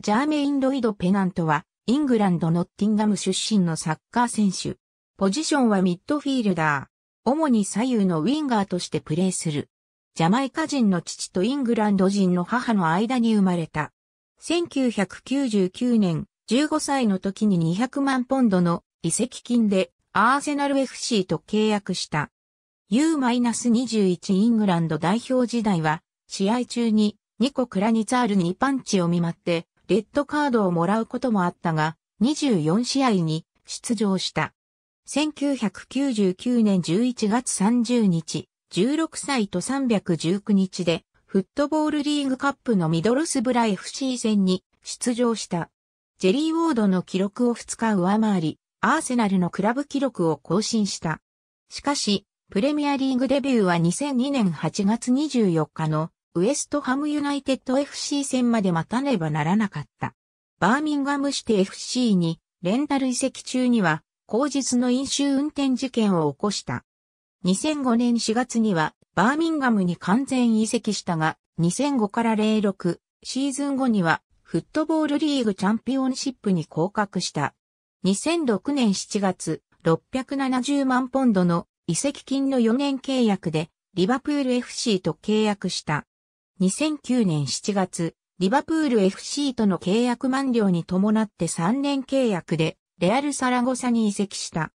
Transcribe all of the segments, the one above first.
ジャーメイン・ロイド・ペナントは、イングランド・ノッティンガム出身のサッカー選手。ポジションはミッドフィールダー。主に左右のウィンガーとしてプレーする。ジャマイカ人の父とイングランド人の母の間に生まれた。1999年、15歳の時に200万ポンドの移籍金でアーセナル FC と契約した。U-21 イングランド代表時代は、試合中にニコ・クラニツァールにパンチを見舞ってレッドカードをもらうこともあったが、24試合に出場した。1999年11月30日、16歳と319日で、フットボールリーグカップのミドルスブラ FC 戦に出場した。ジェリー・ウォードの記録を2日上回り、アーセナルのクラブ記録を更新した。しかし、プレミアリーグデビューは2002年8月24日のウエストハムユナイテッド FC 戦まで待たねばならなかった。バーミンガムシテ FC にレンタル移籍中には、後日の飲酒運転事件を起こした。2005年4月には、バーミンガムに完全移籍したが、2005から06シーズン後には、フットボールリーグチャンピオンシップに降格した。2006年7月、670万ポンドの移籍金の4年契約で、リバプール FC と契約した。2009年7月、リバプール FC との契約満了に伴って3年契約で、レアル・サラゴサに移籍した。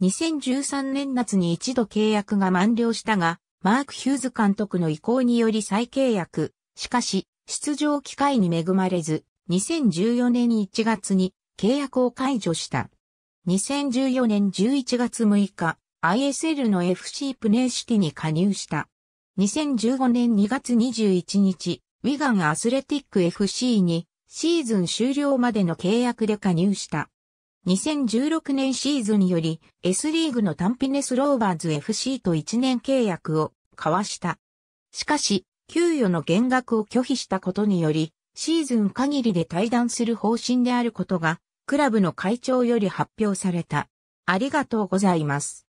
2013年夏に一度契約が満了したが、マーク・ヒューズ監督の意向により再契約。しかし、出場機会に恵まれず、2014年1月に契約を解除した。2014年11月6日、ISL の FC プネーシティに加入した。2015年2月21日、ウィガンアスレティック FC にシーズン終了までの契約で加入した。2016年シーズンより S リーグのタンピネスローバーズ FC と1年契約を交わした。しかし、給与の減額を拒否したことにより、シーズン限りで退団する方針であることが、クラブの会長より発表された。ありがとうございます。